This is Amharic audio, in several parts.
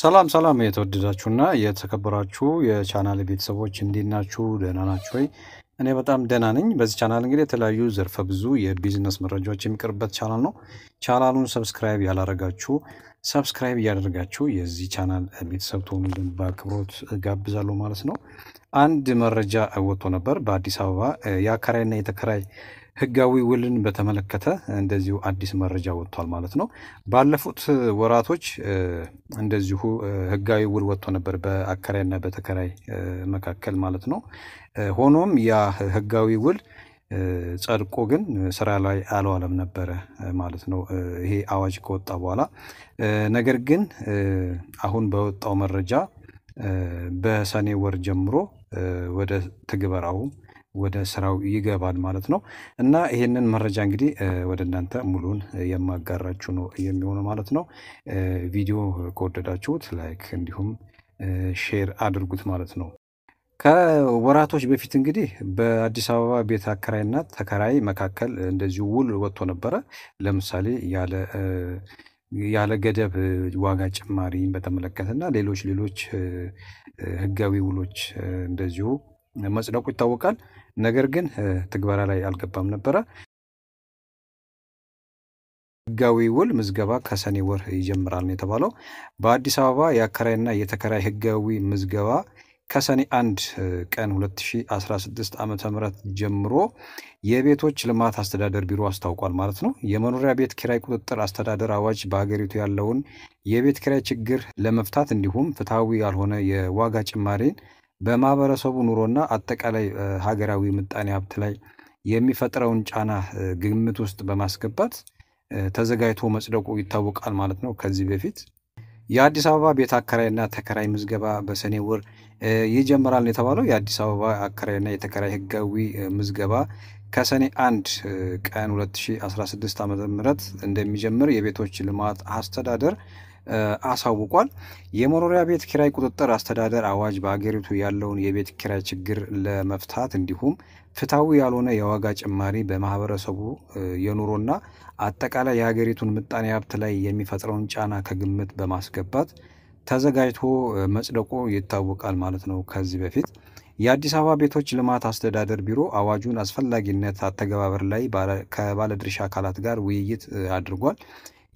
ሰላም ሰላም የተወደዳችሁና የተከበራችሁ የቻናል ቤተሰቦች እንዴት ናችሁ? ደህና ናችሁ ወይ? እኔ በጣም ደህና ነኝ። በዚህ ቻናል እንግዲህ የተለያዩ ዘርፈ ብዙ የቢዝነስ መረጃዎች የሚቀርብበት ቻናል ነው። ቻናሉን ሰብስክራይብ ያላረጋችሁ ሰብስክራይብ እያደረጋችሁ የዚህ ቻናል ቤተሰብ ትሆኑ ዘንድ በአክብሮት ጋብዛለሁ ማለት ነው። አንድ መረጃ ወጥቶ ነበር በአዲስ አበባ የአከራይና የተከራይ ህጋዊ ውልን በተመለከተ እንደዚሁ አዲስ መረጃ ወጥቷል ማለት ነው። ባለፉት ወራቶች እንደዚሁ ህጋዊ ውል ወጥቶ ነበር በአከራይና በተከራይ መካከል ማለት ነው። ሆኖም ያ ህጋዊ ውል ጸድቆ ግን ስራ ላይ አልዋለም ነበረ ማለት ነው። ይሄ አዋጅ ከወጣ በኋላ ነገር ግን አሁን በወጣው መረጃ በሰኔ ወር ጀምሮ ወደ ትግበራው ወደ ስራው ይገባል ማለት ነው። እና ይሄንን መረጃ እንግዲህ ወደ እናንተ ሙሉን የማጋራችሁ ነው የሚሆነ ማለት ነው። ቪዲዮ ከወደዳችሁት ላይክ እንዲሁም ሼር አድርጉት ማለት ነው። ከወራቶች በፊት እንግዲህ በአዲስ አበባ ቤት አከራይና ተከራይ መካከል እንደዚሁ ውል ወጥቶ ነበረ። ለምሳሌ ያለ ያለ ገደብ ዋጋ ጭማሪን በተመለከተና ሌሎች ሌሎች ህጋዊ ውሎች እንደዚሁ መጽደቁ ይታወቃል። ነገር ግን ትግበራ ላይ አልገባም ነበረ። ህጋዊ ውል ምዝገባ ከሰኔ ወር ይጀምራል ነው የተባለው። በአዲስ አበባ የአከራይና የተከራይ ህጋዊ ምዝገባ ከሰኔ አንድ ቀን 2016 ዓ.ም ጀምሮ የቤቶች ልማት አስተዳደር ቢሮ አስታውቋል ማለት ነው። የመኖሪያ ቤት ኪራይ ቁጥጥር አስተዳደር አዋጅ በሀገሪቱ ያለውን የቤት ኪራይ ችግር ለመፍታት እንዲሁም ፍትሐዊ ያልሆነ የዋጋ ጭማሪን በማህበረሰቡ ኑሮና አጠቃላይ ሀገራዊ ምጣኔ ሀብት ላይ የሚፈጥረውን ጫና ግምት ውስጥ በማስገባት ተዘጋጅቶ መጽደቁ ይታወቃል ማለት ነው። ከዚህ በፊት የአዲስ አበባ ቤት አከራይና ተከራይ ምዝገባ በሰኔ ወር ይጀምራል የተባለው የአዲስ አበባ አከራይና የተከራይ ህጋዊ ምዝገባ ከሰኔ 1 ቀን 2016 ዓ ም እንደሚጀምር የቤቶች ልማት አስተዳደር አሳውቋል። የመኖሪያ ቤት ኪራይ ቁጥጥር አስተዳደር አዋጅ በአገሪቱ ያለውን የቤት ኪራይ ችግር ለመፍታት እንዲሁም ፍትሐዊ ያልሆነ የዋጋ ጭማሪ በማህበረሰቡ የኑሮና አጠቃላይ የሀገሪቱን ምጣኔ ሀብት ላይ የሚፈጥረውን ጫና ከግምት በማስገባት ተዘጋጅቶ መጽደቁ ይታወቃል ማለት ነው። ከዚህ በፊት የአዲስ አበባ ቤቶች ልማት አስተዳደር ቢሮ አዋጁን አስፈላጊነት አተገባበር ላይ ከባለድርሻ አካላት ጋር ውይይት አድርጓል።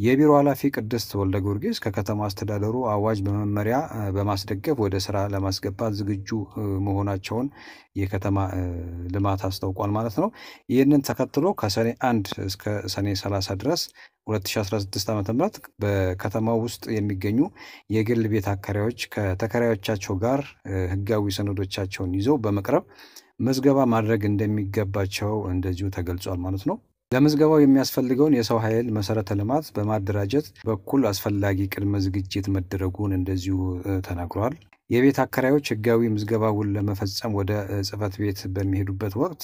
የቢሮ ኃላፊ ቅድስት ወልደ ጊዮርጊስ ከከተማ አስተዳደሩ አዋጅ በመመሪያ በማስደገፍ ወደ ስራ ለማስገባት ዝግጁ መሆናቸውን የከተማ ልማት አስታውቋል ማለት ነው። ይህንን ተከትሎ ከሰኔ አንድ እስከ ሰኔ 30 ድረስ 2016 ዓ ም በከተማው ውስጥ የሚገኙ የግል ቤት አከራዮች ከተከራዮቻቸው ጋር ህጋዊ ሰነዶቻቸውን ይዘው በመቅረብ መዝገባ ማድረግ እንደሚገባቸው እንደዚሁ ተገልጿል ማለት ነው። ለምዝገባው የሚያስፈልገውን የሰው ኃይል መሰረተ ልማት በማደራጀት በኩል አስፈላጊ ቅድመ ዝግጅት መደረጉን እንደዚሁ ተናግረዋል። የቤት አከራዮች ህጋዊ ምዝገባውን ለመፈጸም ወደ ጽህፈት ቤት በሚሄዱበት ወቅት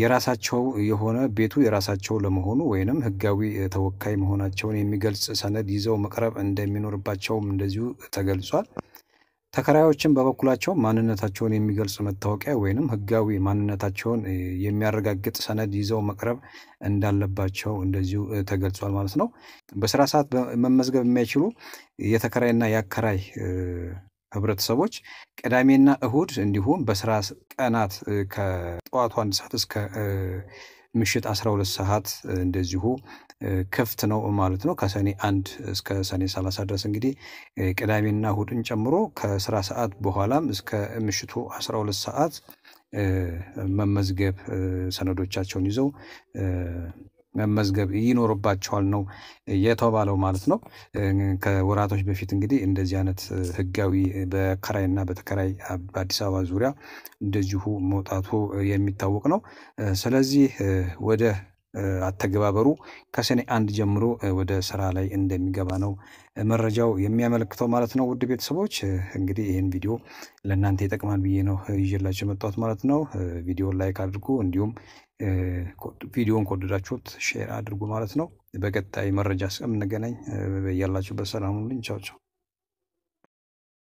የራሳቸው የሆነ ቤቱ የራሳቸው ለመሆኑ ወይንም ህጋዊ ተወካይ መሆናቸውን የሚገልጽ ሰነድ ይዘው መቅረብ እንደሚኖርባቸውም እንደዚሁ ተገልጿል። ተከራዮችን በበኩላቸው ማንነታቸውን የሚገልጽ መታወቂያ ወይንም ህጋዊ ማንነታቸውን የሚያረጋግጥ ሰነድ ይዘው መቅረብ እንዳለባቸው እንደዚሁ ተገልጿል ማለት ነው። በስራ ሰዓት መመዝገብ የማይችሉ የተከራይና የአከራይ ህብረተሰቦች ቅዳሜና እሁድ እንዲሁም በስራ ቀናት ከጠዋቱ አንድ ሰዓት እስከ ምሽት 12 ሰዓት እንደዚሁ ክፍት ነው ማለት ነው። ከሰኔ አንድ እስከ ሰኔ 30 ድረስ እንግዲህ ቅዳሜና እሁድን ጨምሮ ከስራ ሰዓት በኋላም እስከ ምሽቱ 12 ሰዓት መመዝገብ ሰነዶቻቸውን ይዘው መመዝገብ ይኖርባቸዋል ነው የተባለው ማለት ነው። ከወራቶች በፊት እንግዲህ እንደዚህ አይነት ህጋዊ በከራይ እና በተከራይ በአዲስ አበባ ዙሪያ እንደዚሁ መውጣቱ የሚታወቅ ነው። ስለዚህ ወደ አተገባበሩ ከሰኔ አንድ ጀምሮ ወደ ስራ ላይ እንደሚገባ ነው መረጃው የሚያመለክተው ማለት ነው። ውድ ቤተሰቦች እንግዲህ ይህን ቪዲዮ ለእናንተ ይጠቅማል ብዬ ነው ይዤላቸው የመጣሁት ማለት ነው። ቪዲዮን ላይክ አድርጉ፣ እንዲሁም ቪዲዮን ከወደዳችሁት ሼር አድርጉ ማለት ነው። በቀጣይ መረጃ እስከምንገናኝ ያላችሁበት ሰላም ሁኑልኝ። ቻው ቻው።